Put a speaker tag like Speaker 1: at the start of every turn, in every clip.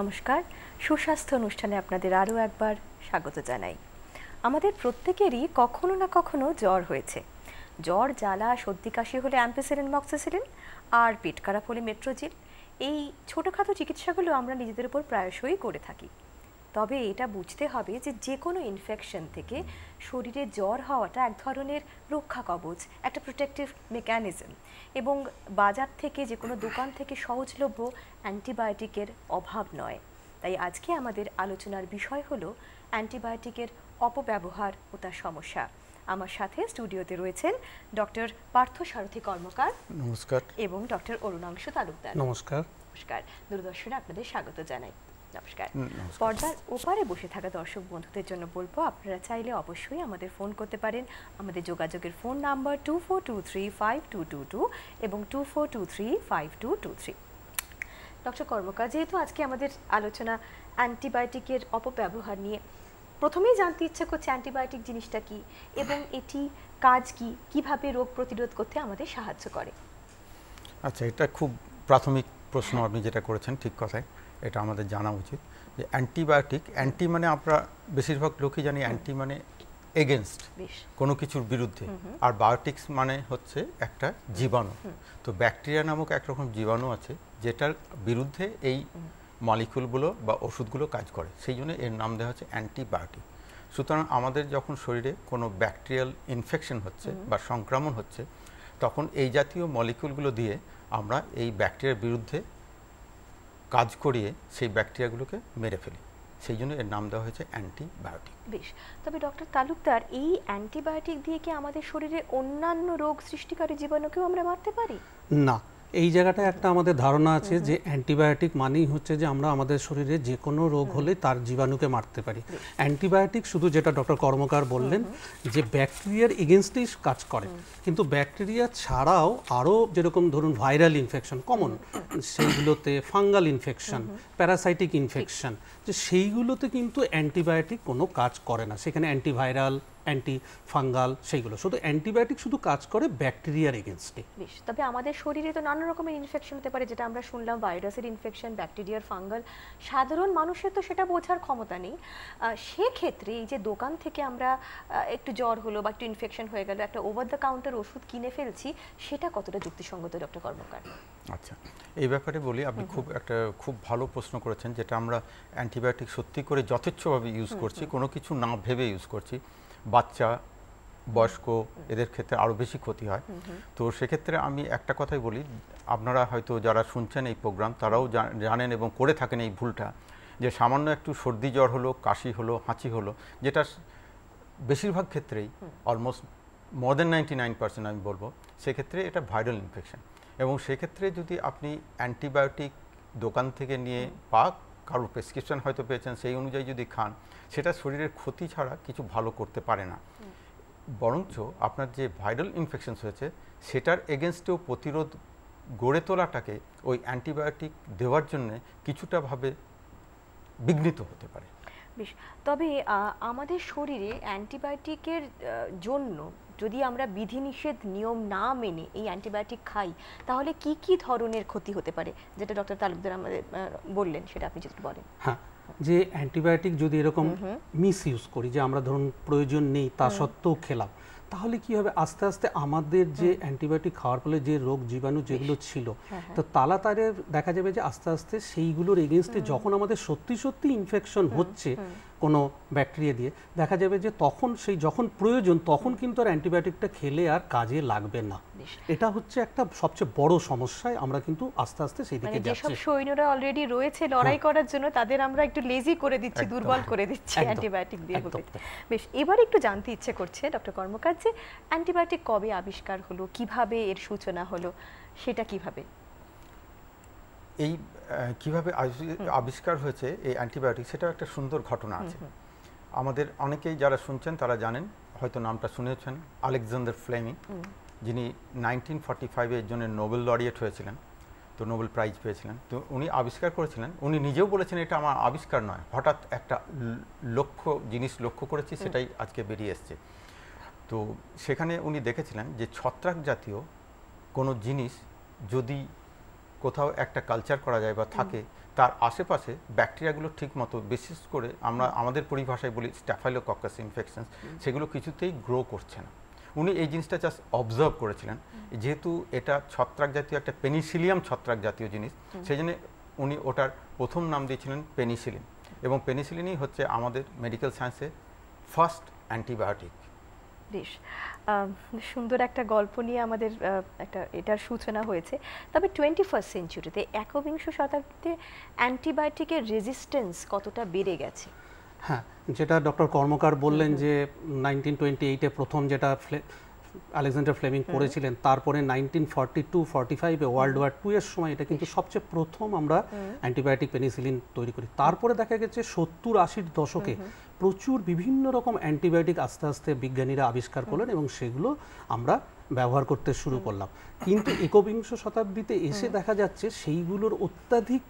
Speaker 1: নমস্কার সুস্বাস্থ্য অনুষ্ঠানে আপনাদের আরও একবার স্বাগত জানাই আমাদের প্রত্যেকেরই কখনো না কখনো জ্বর হয়েছে জ্বর জ্বালা সর্দি কাশি হলে অ্যাম্পিসিলিন মক্সিসিলিন আর পেটকারা হলে মেট্রোজিল এই ছোটোখাটো চিকিৎসাগুলো আমরা নিজেদের উপর প্রায়শই করে থাকি তবে এটা বুঝতে হবে যে যে কোনো ইনফেকশন থেকে শরীরে জ্বর হওয়াটা এক ধরনের রক্ষা কবচ একটা প্রোটেক্টিভ মেকানিজম এবং বাজার থেকে যে কোনো দোকান থেকে সহজলভ্য অ্যান্টিবায়োটিকের অভাব নয় তাই আজকে আমাদের আলোচনার বিষয় হলো অ্যান্টিবায়োটিকের অপব্যবহার ও তার সমস্যা আমার সাথে স্টুডিওতে রয়েছেন ডক্টর পার্থ সারথী কর্মকার নমস্কার এবং ডক্টর অরুণাংশ তালুকদার নমস্কার নমস্কার দূরদর্শনে আপনাদের স্বাগত জানাই নমস্কার পর্দার ওপারে বসে থাকা দর্শক বন্ধুদের জন্য বলবো আপনারা চাইলে অবশ্যই আমাদের ফোন করতে পারেন আমাদের যোগাযোগের phone number two four two three five two two two এবং two four two three five two two three doctor Karmakar যেহেতু আজকে আমাদের আলোচনা অ্যান্টিবায়োটিকের অপব্যবহার নিয়ে প্রথমেই জানতে ইচ্ছা করছে অ্যান্টিবায়োটিক জিনিসটা কি এবং এটি কাজ কি কিভাবে রোগ প্রতিরোধ করতে আমাদের সাহায্য করে
Speaker 2: আচ্ছা এটা খুব প্রাথমিক প্রশ্ন আপনি যেটা করেছেন ঠিক কথায় এটা আমাদের জানা উচিত যে অ্যান্টিবায়োটিক অ্যান্টি মানে আমরা বেশিরভাগ লোকই জানি অ্যান্টি মানে এগেনস্ট কোনো কিছুর বিরুদ্ধে আর বায়োটিক্স মানে হচ্ছে একটা জীবাণু তো ব্যাকটেরিয়া নামক একরকম জীবাণু আছে যেটার বিরুদ্ধে এই মলিকুলগুলো বা ওষুধগুলো কাজ করে সেই জন্য এর নাম দেওয়া হচ্ছে অ্যান্টিবায়োটিক সুতরাং আমাদের যখন শরীরে কোনো ব্যাকটেরিয়াল ইনফেকশন হচ্ছে বা সংক্রমণ হচ্ছে তখন এই জাতীয় মলিকুলগুলো দিয়ে আমরা এই ব্যাকটেরিয়ার বিরুদ্ধে কাজ করিয়ে সেই ব্যাকটেরিয়াগুলোকে মেরে ফেলি সেই জন্য এর নাম দেওয়া হয়েছে অ্যান্টিবায়োটিক
Speaker 1: বেশ তবে ডক্টর তালুকদার এই অ্যান্টিবায়োটিক দিয়ে কি আমাদের শরীরে অন্যান্য রোগ সৃষ্টিকারী জীবাণুকেও আমরা মারতে পারি
Speaker 3: না এই জায়গাটায় একটা আমাদের ধারণা আছে যে অ্যান্টিবায়োটিক মানেই হচ্ছে যে আমরা আমাদের শরীরে যে কোনো রোগ হলে তার জীবাণুকে মারতে পারি অ্যান্টিবায়োটিক শুধু যেটা ডক্টর কর্মকার বললেন যে ব্যাকটেরিয়ার এগেনস্টেই কাজ করে কিন্তু ব্যাকটেরিয়া ছাড়াও আরও যেরকম ধরুন ভাইরাল ইনফেকশন কমন সেইগুলোতে ফাঙ্গাল ইনফেকশন প্যারাসাইটিক ইনফেকশন যে সেইগুলোতে কিন্তু অ্যান্টিবায়োটিক কোনো কাজ করে না সেখানে অ্যান্টিভাইরাল অ্যান্টিফাঙ্গাল সেইগুলো শুধু অ্যান্টিবায়োটিক শুধু কাজ করে ব্যাকটেরিয়ার এগেনস্টে
Speaker 1: বেশ তবে আমাদের শরীরে তো নানা রকমের ইনফেকশন হতে পারে যেটা আমরা শুনলাম ভাইরাসের ইনফেকশন ব্যাকটেরিয়ার ফাঙ্গাল সাধারণ মানুষের তো সেটা বোঝার ক্ষমতা নেই সেক্ষেত্রে এই যে দোকান থেকে আমরা একটু জ্বর হলো বা একটু ইনফেকশন হয়ে গেল একটা ওভার দ্য কাউন্টার ওষুধ কিনে ফেলছি সেটা কতটা যুক্তিসঙ্গত ডক্টর কর্মকার
Speaker 2: আচ্ছা এই ব্যাপারে বলি আপনি খুব একটা খুব ভালো প্রশ্ন করেছেন যেটা আমরা অ্যান্টিবায়োটিক সত্যি করে যথেচ্ছভাবে ইউজ করছি কোনো কিছু না ভেবে ইউজ করছি বাচ্চা বয়স্ক এদের ক্ষেত্রে আরও বেশি ক্ষতি হয় তো সেক্ষেত্রে আমি একটা কথাই বলি আপনারা হয়তো যারা শুনছেন এই প্রোগ্রাম তারাও জানেন এবং করে থাকেন এই ভুলটা যে সামান্য একটু সর্দি জ্বর হলো কাশি হলো হাঁচি হলো যেটা বেশিরভাগ ক্ষেত্রেই almost more than ninety nine percent আমি বলবো সেক্ষেত্রে এটা ভাইরাল ইনফেকশন এবং সেক্ষেত্রে যদি আপনি অ্যান্টিবায়োটিক দোকান থেকে নিয়ে পাক কারোর প্রেসক্রিপশান হয়তো পেয়েছেন সেই অনুযায়ী যদি খান সেটা শরীরের ক্ষতি ছাড়া কিছু ভালো করতে পারে না বরঞ্চ আপনার যে ভাইরাল ইনফেকশনস হয়েছে সেটার এগেনস্টেও প্রতিরোধ গড়ে তোলাটাকে ওই অ্যান্টিবায়োটিক দেওয়ার জন্যে কিছুটাভাবে বিঘ্নিত হতে পারে
Speaker 1: বেশ তবে আমাদের শরীরে অ্যান্টিবায়োটিকের জন্য যদি আমরা বিধিনিষেধ নিয়ম না মেনে এই অ্যান্টিবায়োটিক খাই তাহলে কি কি ধরনের ক্ষতি হতে পারে যেটা ডক্টর তালুকদার আমাদের বললেন সেটা আপনি যদি বলেন
Speaker 3: হ্যাঁ যে অ্যান্টিবায়োটিক যদি এরকম মিস ইউজ করি যে আমরা ধরুন প্রয়োজন নেই তা সত্ত্বেও খেলাম তাহলে কি হবে আস্তে আস্তে আমাদের যে অ্যান্টিবায়োটিক খাওয়ার ফলে যে রোগ জীবাণু যেগুলো ছিল হ্যাঁ, হ্যাঁ। তো তালাতারে দেখা যাবে যে আস্তে আস্তে সেইগুলোর এগেনস্টে যখন আমাদের সত্যি সত্যি ইনফেকশন হচ্ছে কোনো ব্যাকটেরিয়া দিয়ে দেখা যাবে যে তখন সেই যখন প্রয়োজন তখন কিন্তু আর অ্যান্টিবায়োটিকটা খেলে আর কাজে লাগবে না এটা হচ্ছে একটা সবচেয়ে বড় সমস্যায় আমরা কিন্তু আস্তে আস্তে সেই দিকে মানে যাচ্ছি যেসব
Speaker 1: সৈন্যরা অলরেডি রয়েছে হ্যাঁ। লড়াই করার জন্য তাদের আমরা একটু লেজি করে দিচ্ছি দুর্বল করে দিচ্ছি অ্যান্টিবায়োটিক দিয়ে বেশ এবার একটু জানতে ইচ্ছে করছে ডক্টর কর্মকার যে অ্যান্টিবায়োটিক কবে আবিষ্কার হলো কিভাবে এর সূচনা হলো সেটা কিভাবে
Speaker 2: এই কিভাবে আবিষ্কার হয়েছে এই অ্যান্টিবায়োটিক সেটাও একটা সুন্দর ঘটনা আছে আমাদের অনেকেই যারা শুনছেন তারা জানেন হয়তো নামটা শুনেছেন আলেকজান্ডার ফ্লেমিং যিনি নাইনটিন ফর্টি ফাইভে জন্য নোবেল লরিয়েট হয়েছিলেন তো নোবেল প্রাইজ পেয়েছিলেন তো উনি আবিষ্কার করেছিলেন উনি নিজেও বলেছেন এটা আমার আবিষ্কার নয় হঠাৎ একটা লক্ষ্য জিনিস লক্ষ্য করেছি সেটাই আজকে বেরিয়ে এসছে তো সেখানে উনি দেখেছিলেন যে ছত্রাক জাতীয় কোনো জিনিস যদি কোথাও একটা কালচার করা যায় বা থাকে তার আশেপাশে ব্যাকটেরিয়াগুলো ঠিক মতো বিশেষ করে আমরা আমাদের পরিভাষায় বলি স্ট্যাফাইলোকক্কাস ইনফেকশন সেগুলো কিছুতেই গ্রো করছে না উনি এই জিনিসটা জাস্ট অবজার্ভ করেছিলেন যেহেতু এটা ছত্রাক জাতীয় একটা পেনিসিলিয়াম ছত্রাক জাতীয় জিনিস সেই জন্য উনি ওটার প্রথম নাম দিয়েছিলেন পেনিসিলিন এবং পেনিসিলিনই হচ্ছে আমাদের মেডিকেল সায়েন্সে ফার্স্ট অ্যান্টিবায়োটিক
Speaker 1: বেশ সুন্দর একটা গল্প নিয়ে আমাদের একটা এটার সূচনা হয়েছে তবে টোয়েন্টি ফার্স্ট সেঞ্চুরিতে একবিংশ শতাব্দীতে অ্যান্টিবায়োটিকের রেজিস্ট্যান্স কতটা বেড়ে গেছে
Speaker 3: হ্যাঁ যেটা ডক্টর কর্মকার বললেন যে নাইনটিন টোয়েন্টি এইটে প্রথম যেটা আলেকজান্ডার ফ্লেমিং করেছিলেন তারপরে নাইনটিন ফর্টি টু ফর্টি ফাইভে ওয়ার্ল্ড ওয়ার টু এর সময় এটা কিন্তু সবচেয়ে প্রথম আমরা অ্যান্টিবায়োটিক পেনিসিলিন তৈরি করি তারপরে দেখা গেছে সত্তর আশির দশকে প্রচুর বিভিন্ন রকম অ্যান্টিবায়োটিক আস্তে আস্তে বিজ্ঞানীরা আবিষ্কার করলেন এবং সেগুলো আমরা ব্যবহার করতে শুরু করলাম কিন্তু একবিংশ শতাব্দীতে এসে দেখা যাচ্ছে সেইগুলোর অত্যাধিক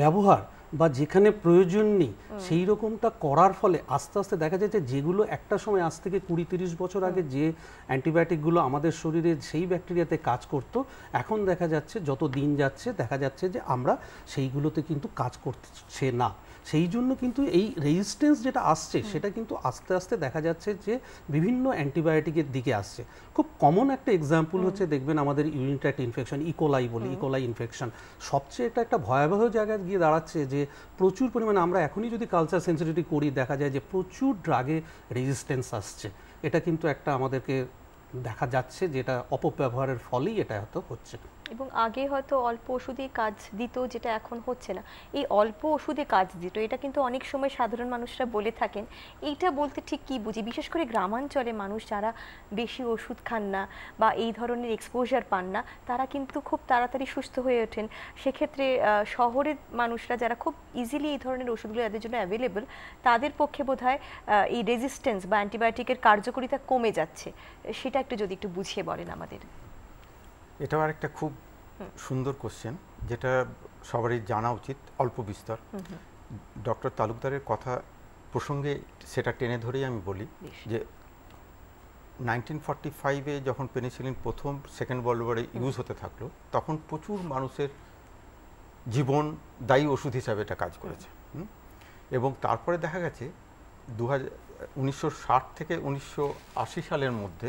Speaker 3: ব্যবহার বা যেখানে প্রয়োজন নেই সেই রকমটা করার ফলে আস্তে আস্তে দেখা যায় যে যেগুলো একটা সময় আজ থেকে কুড়ি তিরিশ বছর আগে যে অ্যান্টিবায়োটিকগুলো আমাদের শরীরে সেই ব্যাকটেরিয়াতে কাজ করত এখন দেখা যাচ্ছে যত দিন যাচ্ছে দেখা যাচ্ছে যে আমরা সেইগুলোতে কিন্তু কাজ করছে না সেই জন্য কিন্তু এই রেজিস্টেন্স যেটা আসছে সেটা কিন্তু আস্তে আস্তে দেখা যাচ্ছে যে বিভিন্ন অ্যান্টিবায়োটিকের দিকে আসছে খুব কমন একটা এক্সাম্পল হচ্ছে দেখবেন আমাদের ইউরিনট্র্যাক্ট ইনফেকশন ইকোলাই বলি ইকোলাই ইনফেকশন e. সবচেয়ে এটা একটা ভয়াবহ জায়গায় গিয়ে দাঁড়াচ্ছে যে প্রচুর পরিমাণে আমরা এখনই যদি কালচার সেন্সিটিভিটি করি দেখা যায় যে প্রচুর ড্রাগে রেজিস্ট্যান্স আসছে এটা কিন্তু একটা আমাদেরকে দেখা যাচ্ছে যেটা অপব্যবহারের ফলেই এটা হয়তো হচ্ছে
Speaker 1: এবং আগে হয়তো অল্প ওষুধে কাজ দিত যেটা এখন হচ্ছে না এই অল্প ওষুধে কাজ দিত এটা কিন্তু অনেক সময় সাধারণ মানুষরা বলে থাকেন এইটা বলতে ঠিক কি বুঝি বিশেষ করে গ্রামাঞ্চলে মানুষ যারা বেশি ওষুধ খান না বা এই ধরনের এক্সপোজার পান না তারা কিন্তু খুব তাড়াতাড়ি সুস্থ হয়ে ওঠেন সেক্ষেত্রে শহরের মানুষরা যারা খুব ইজিলি এই ধরনের ওষুধগুলো যাদের জন্য অ্যাভেলেবল তাদের পক্ষে বোধ এই রেজিস্ট্যান্স বা অ্যান্টিবায়োটিকের কার্যকারিতা কমে যাচ্ছে সেটা একটু যদি একটু বুঝিয়ে বলেন আমাদের
Speaker 2: এটাও আরেকটা খুব সুন্দর কোশ্চেন যেটা সবারই জানা উচিত অল্প বিস্তর ডক্টর তালুকদারের কথা প্রসঙ্গে সেটা টেনে ধরেই আমি বলি যে নাইনটিন ফর্টি ফাইভে যখন পেনিসিলিন প্রথম সেকেন্ড ওয়ার্ল্ড ওয়ারে ইউজ হতে থাকলো তখন প্রচুর মানুষের জীবন দায়ী ওষুধ হিসাবে এটা কাজ করেছে এবং তারপরে দেখা গেছে দু হাজার থেকে উনিশশো সালের মধ্যে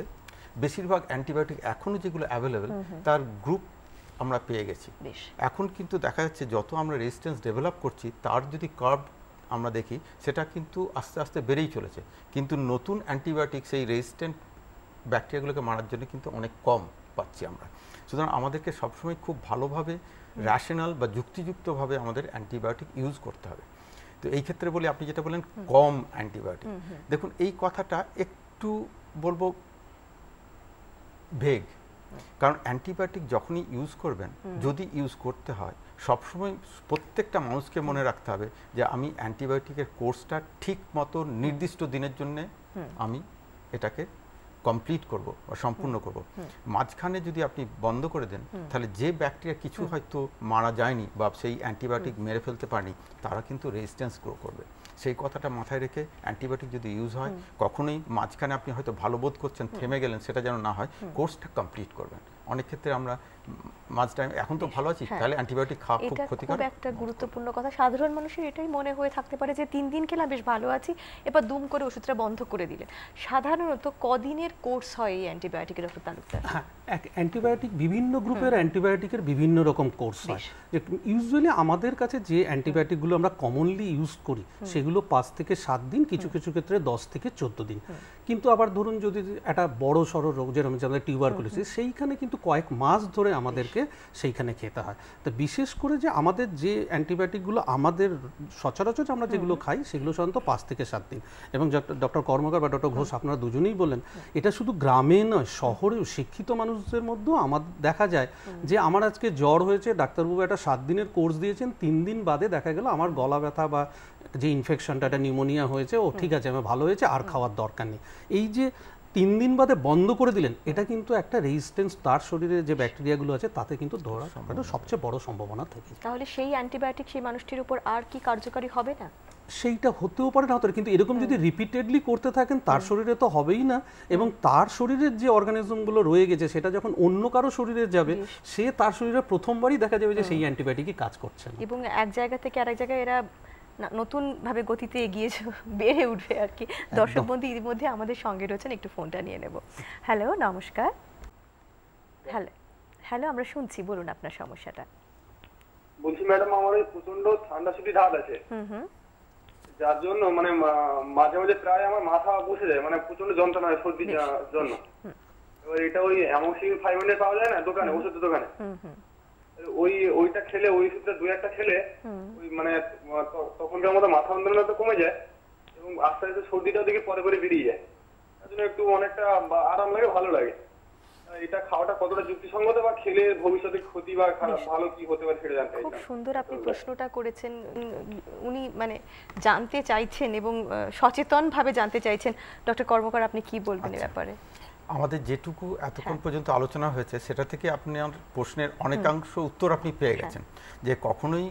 Speaker 2: বেশিরভাগ অ্যান্টিবায়োটিক এখনও যেগুলো অ্যাভেলেবেল তার গ্রুপ আমরা পেয়ে গেছি এখন কিন্তু দেখা যাচ্ছে যত আমরা রেজিস্ট্যান্স ডেভেলপ করছি তার যদি কার্ভ আমরা দেখি সেটা কিন্তু আস্তে আস্তে বেড়েই চলেছে কিন্তু নতুন অ্যান্টিবায়োটিক সেই রেজিস্ট্যান্ট ব্যাকটেরিয়াগুলোকে মারার জন্য কিন্তু অনেক কম পাচ্ছি আমরা সুতরাং আমাদেরকে সবসময় খুব ভালোভাবে র্যাশনাল বা যুক্তিযুক্তভাবে আমাদের অ্যান্টিবায়োটিক ইউজ করতে হবে তো এই ক্ষেত্রে বলি আপনি যেটা বললেন কম অ্যান্টিবায়োটিক দেখুন এই কথাটা একটু বলবো ভেগ কারণ অ্যান্টিবায়োটিক যখনই ইউজ করবেন যদি ইউজ করতে হয় সবসময় প্রত্যেকটা মানুষকে মনে রাখতে হবে যে আমি অ্যান্টিবায়োটিকের কোর্সটা ঠিক মতো নির্দিষ্ট দিনের জন্য আমি এটাকে কমপ্লিট করব বা সম্পূর্ণ করব মাঝখানে যদি আপনি বন্ধ করে দেন তাহলে যে ব্যাকটেরিয়া কিছু হয়তো মারা যায়নি বা সেই অ্যান্টিবায়োটিক মেরে ফেলতে পারেনি তারা কিন্তু রেজিস্ট্যান্স গ্রো করবে সেই কথাটা মাথায় রেখে অ্যান্টিবায়োটিক যদি ইউজ হয় কখনোই মাঝখানে আপনি হয়তো ভালো বোধ করছেন থেমে গেলেন সেটা যেন না হয় কোর্সটা কমপ্লিট করবেন অনেক ক্ষেত্রে আমরা মাঝ টাইম এখন তো ভালো আছি হ্যাঁ। তাহলে অ্যান্টিবায়োটিক খাওয়া খুব ক্ষতিকর এটা
Speaker 1: একটা গুরুত্বপূর্ণ কথা সাধারণ মানুষের এটাই মনে হয়ে থাকতে পারে যে তিন দিন খেলাম বেশ ভালো আছি এবার দুম করে ওষুধটা বন্ধ করে দিলেন সাধারণত কদিনের কোর্স হয় এই অ্যান্টিবায়োটিকের ডক্টর তালুকদার
Speaker 3: অ্যান্টিবায়োটিক বিভিন্ন গ্রুপের অ্যান্টিবায়োটিকের বিভিন্ন রকম কোর্স হয় ইউজুয়ালি আমাদের কাছে যে অ্যান্টিবায়োটিকগুলো আমরা কমনলি ইউজ করি সেগুলো পাঁচ থেকে সাত দিন কিছু কিছু ক্ষেত্রে দশ থেকে চোদ্দ দিন কিন্তু আবার ধরুন যদি একটা বড় সড়ো রোগ যেরকম আমাদের টিউবারকুলোসিস সেইখানে কিন্তু কিন্তু কয়েক মাস ধরে আমাদেরকে সেইখানে খেতে হয় তো বিশেষ করে যে আমাদের যে অ্যান্টিবায়োটিকগুলো আমাদের সচরাচর আমরা যেগুলো খাই সেগুলো সাধারণত পাঁচ থেকে সাত দিন এবং ডক্টর কর্মকার বা ডক্টর ঘোষ আপনারা দুজনেই বলেন এটা শুধু গ্রামে নয় শহরেও শিক্ষিত মানুষদের মধ্যেও আমার দেখা যায় যে আমার আজকে জ্বর হয়েছে ডাক্তারবাবু একটা সাত দিনের কোর্স দিয়েছেন তিন দিন বাদে দেখা গেল আমার গলা ব্যথা বা যে ইনফেকশনটা একটা নিউমোনিয়া হয়েছে ও ঠিক আছে আমার ভালো হয়েছে আর খাওয়ার দরকার নেই এই যে তিন দিন বাদে বন্ধ করে দিলেন এটা কিন্তু একটা রেজিস্ট্যান্স তার শরীরে যে ব্যাকটেরিয়াগুলো আছে তাতে কিন্তু ধরা সবচেয়ে বড় সম্ভাবনা থাকে
Speaker 1: তাহলে সেই অ্যান্টিবায়োটিক সেই মানুষটির উপর আর কি কার্যকারী হবে না
Speaker 3: সেইটা হতেও পারে না হতে কিন্তু এরকম যদি রিপিটেডলি হ্যাঁ। করতে থাকেন তার শরীরে তো হবেই না এবং তার শরীরের যে অর্গানিজমগুলো রয়ে গেছে সেটা যখন অন্য কারো শরীরে যাবে সে তার শরীরে প্রথমবারই দেখা যাবে যে সেই অ্যান্টিবায়োটিকই কাজ করছে
Speaker 1: এবং এক জায়গা থেকে আরেক জায়গায় এরা নতুনভাবে গতিতে এগিয়ে বেড়ে উঠবে আর কি দর্শক বন্ধু ইতিমধ্যে আমাদের সঙ্গে রয়েছেন একটু ফোনটা নিয়ে নেব হ্যালো নমস্কার হ্যালো হ্যালো আমরা শুনছি বলুন আপনার সমস্যাটা
Speaker 3: বলছি ম্যাডাম আমার ওই প্রচন্ড ঠান্ডা ছুটি ধাত আছে যার জন্য মানে মাঝে মাঝে প্রায় আমার মাথা বসে যায় মানে প্রচন্ড যন্ত্রণা হয় সর্দির জন্য এবার এটা ওই অ্যামোসিন ফাইভ হান্ড্রেড পাওয়া যায় না দোকানে ওষুধের দোকানে ওই ওইটা খেলে ওই ওষুধটা দু একটা খেলে ওই মানে তখনকার মতো মাথা যন্ত্রণা তো কমে যায় এবং আস্তে আস্তে সর্দিটা দিকে পরে পরে বেরিয়ে যায় তার জন্য একটু অনেকটা আরাম লাগে ভালো লাগে এটা খাওয়াটা কতটা যুক্তিসঙ্গত বা
Speaker 2: খেলে ভবিষ্যতে ক্ষতি বা ভালো কি হতে পারে সেটা জানতে খুব
Speaker 1: সুন্দর আপনি প্রশ্নটা করেছেন উনি মানে জানতে চাইছেন এবং সচেতন ভাবে জানতে চাইছেন ডক্টর কর্মকার আপনি কি বলবেন এ আচ্ছা। ব্যাপারে
Speaker 2: আমাদের যেটুকু এতক্ষণ হ্যাঁ। পর্যন্ত আলোচনা হয়েছে সেটা থেকে আপনার প্রশ্নের অনেকাংশ উত্তর আপনি পেয়ে হ্যাঁ। গেছেন যে কখনোই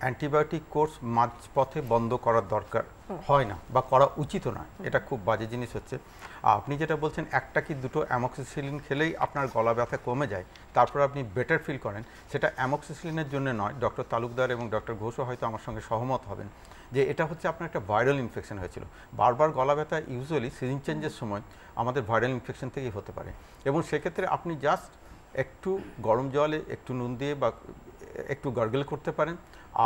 Speaker 2: অ্যান্টিবায়োটিক কোর্স মাঝপথে বন্ধ করার দরকার হয় না বা করা উচিত না এটা খুব বাজে জিনিস হচ্ছে আপনি যেটা বলছেন একটা কি দুটো অ্যামক্সিসিলিন খেলেই আপনার গলা ব্যথা কমে যায় তারপর আপনি বেটার ফিল করেন সেটা অ্যামক্সিসিলিনের জন্য নয় ডক্টর তালুকদার এবং ডক্টর ঘোষও হয়তো আমার সঙ্গে সহমত হবেন যে এটা হচ্ছে আপনার একটা ভাইরাল ইনফেকশন হয়েছিল বারবার গলা ব্যথা ইউজুয়ালি সিজন চেঞ্জের সময় আমাদের ভাইরাল ইনফেকশন থেকেই হতে পারে এবং সেক্ষেত্রে আপনি জাস্ট একটু গরম জলে একটু নুন দিয়ে বা একটু গার্গেল করতে পারেন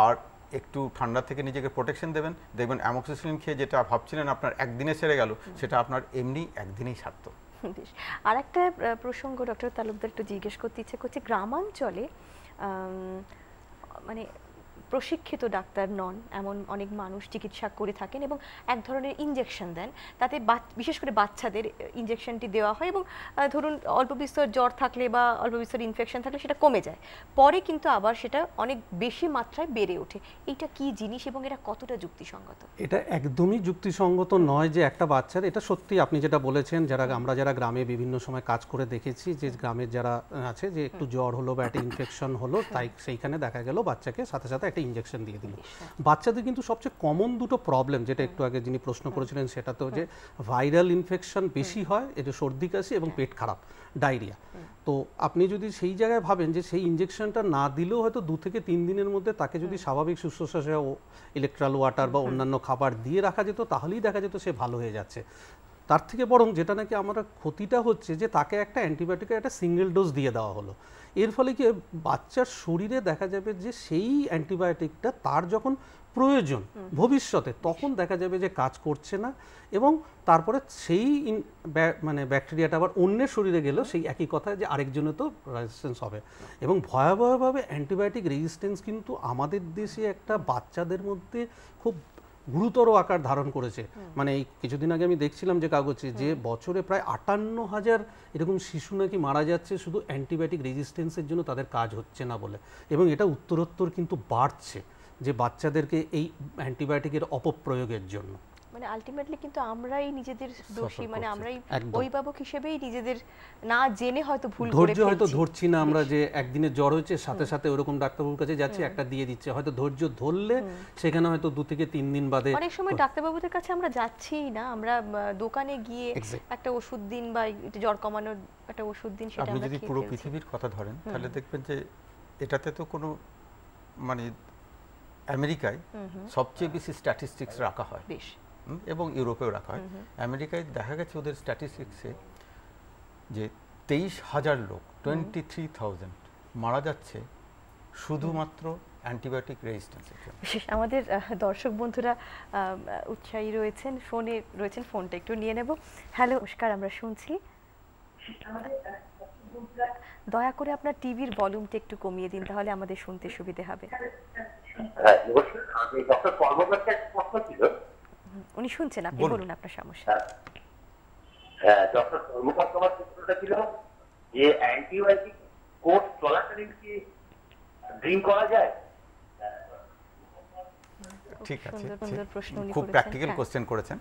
Speaker 2: আর একটু ঠান্ডা থেকে নিজেকে প্রোটেকশন দেবেন দেখবেন অ্যামোক্সিসিলিন খেয়ে যেটা ভাবছিলেন আপনার একদিনে সেরে গেল সেটা আপনার এমনি একদিনেই সারত
Speaker 1: আর একটা প্রসঙ্গ ডক্টর তালুকদার একটু জিজ্ঞেস করতে ইচ্ছে করছে গ্রামাঞ্চলে মানে প্রশিক্ষিত ডাক্তার নন এমন অনেক মানুষ চিকিৎসা করে থাকেন এবং এক ধরনের ইঞ্জেকশন দেন তাতে বিশেষ করে বাচ্চাদের ইঞ্জেকশনটি দেওয়া হয় এবং ধরুন অল্প বিস্তর জ্বর থাকলে বা অল্প বিস্তর ইনফেকশন থাকলে সেটা কমে যায় পরে কিন্তু আবার সেটা অনেক বেশি মাত্রায় বেড়ে ওঠে এটা কি জিনিস এবং এটা কতটা যুক্তিসঙ্গত
Speaker 3: এটা একদমই যুক্তিসঙ্গত নয় যে একটা বাচ্চার এটা সত্যি আপনি যেটা বলেছেন যারা আমরা যারা গ্রামে বিভিন্ন সময় কাজ করে দেখেছি যে গ্রামের যারা আছে যে একটু জ্বর হলো বা একটা ইনফেকশন হলো তাই সেইখানে দেখা গেল বাচ্চাকে সাথে সাথে একটা ইঞ্জেকশন দিয়ে দিল বাচ্চাদের কিন্তু সবচেয়ে কমন দুটো প্রবলেম যেটা একটু আগে যিনি প্রশ্ন হ্যাঁ। করেছিলেন সেটা তো যে ভাইরাল ইনফেকশন বেশি হয় এটা সর্দি কাশি এবং হ্যাঁ। পেট খারাপ ডায়রিয়া তো আপনি যদি সেই জায়গায় ভাবেন যে সেই ইঞ্জেকশনটা না দিলেও হয়তো দু থেকে তিন দিনের মধ্যে তাকে যদি স্বাভাবিক শুশ্রূষা ও ইলেকট্রাল ওয়াটার বা অন্যান্য খাবার দিয়ে রাখা যেত তাহলেই দেখা যেত সে ভালো হয়ে যাচ্ছে তার থেকে বরং যেটা নাকি আমার ক্ষতিটা হচ্ছে যে তাকে একটা অ্যান্টিবায়োটিকের একটা সিঙ্গেল ডোজ দিয়ে দেওয়া হলো এর ফলে কি বাচ্চার শরীরে দেখা যাবে যে সেই অ্যান্টিবায়োটিকটা তার যখন প্রয়োজন ভবিষ্যতে তখন দেখা যাবে যে কাজ করছে না এবং তারপরে সেই মানে ব্যাকটেরিয়াটা আবার অন্যের শরীরে গেলেও সেই একই কথা যে আরেকজনে তো রেজিস্টেন্স হবে এবং ভয়াবহভাবে অ্যান্টিবায়োটিক রেজিস্টেন্স কিন্তু আমাদের দেশে একটা বাচ্চাদের মধ্যে খুব গুরুতর আকার ধারণ করেছে মানে এই কিছুদিন আগে আমি দেখছিলাম যে কাগজে যে বছরে প্রায় আটান্ন হাজার এরকম শিশু নাকি মারা যাচ্ছে শুধু অ্যান্টিবায়োটিক রেজিস্টেন্সের জন্য তাদের কাজ হচ্ছে না বলে এবং এটা উত্তরোত্তর কিন্তু বাড়ছে যে বাচ্চাদেরকে এই অ্যান্টিবায়োটিকের অপপ্রয়োগের জন্য
Speaker 1: মানে আলটিমেটলি কিন্তু আমরাই নিজেদের দোষী মানে আমরাই অভিভাবক হিসেবেই নিজেদের না জেনে হয়তো ভুল ধৈর্য হয়তো
Speaker 3: ধরছি না আমরা যে একদিনে জ্বর হয়েছে সাথে সাথে ওরকম ডাক্তারবাবুর কাছে যাচ্ছি একটা দিয়ে দিচ্ছে হয়তো ধৈর্য ধরলে সেখানে হয়তো দু থেকে তিন দিন বাদে অনেক সময়
Speaker 1: ডাক্তারবাবুদের কাছে আমরা যাচ্ছি না আমরা দোকানে গিয়ে একটা ওষুধ দিন বা জ্বর কমানোর একটা ওষুধ দিন সেটা আপনি যদি পুরো পৃথিবীর
Speaker 2: কথা ধরেন তাহলে দেখবেন যে এটাতে তো কোনো মানে আমেরিকায় সবচেয়ে বেশি স্ট্যাটিস্টিক্স রাখা হয় বেশ এবং ইউরোপেও রাখা হয় আমেরিকায় দেখা গেছে ওদের স্ট্যাটিস্টিক্সে যে তেইশ হাজার লোক টোয়েন্টি থ্রি থাউজেন্ড মারা যাচ্ছে শুধুমাত্র অ্যান্টিবায়োটিক রেজিস্ট্যান্স
Speaker 1: আমাদের দর্শক বন্ধুরা উৎসাহী রয়েছেন ফোনে রয়েছেন ফোনটা একটু নিয়ে নেব হ্যালো নমস্কার আমরা শুনছি দয়া করে আপনার টিভির ভলিউমটা একটু কমিয়ে দিন তাহলে আমাদের শুনতে সুবিধে হবে
Speaker 2: হ্যাঁ
Speaker 3: ডক্টর কর্মকর্তা
Speaker 1: উনি শুনছেন আপনি বলুন আপনার সমস্যা
Speaker 3: হ্যাঁ ডক্টর মুখোপাধ্যায় সূত্রটা ছিল যে অ্যান্টিবায়োটিক কোর্স চলাকালীন কি ড্রিঙ্ক করা যায়
Speaker 2: ঠিক আছে খুব প্র্যাকটিক্যাল কোশ্চেন করেছেন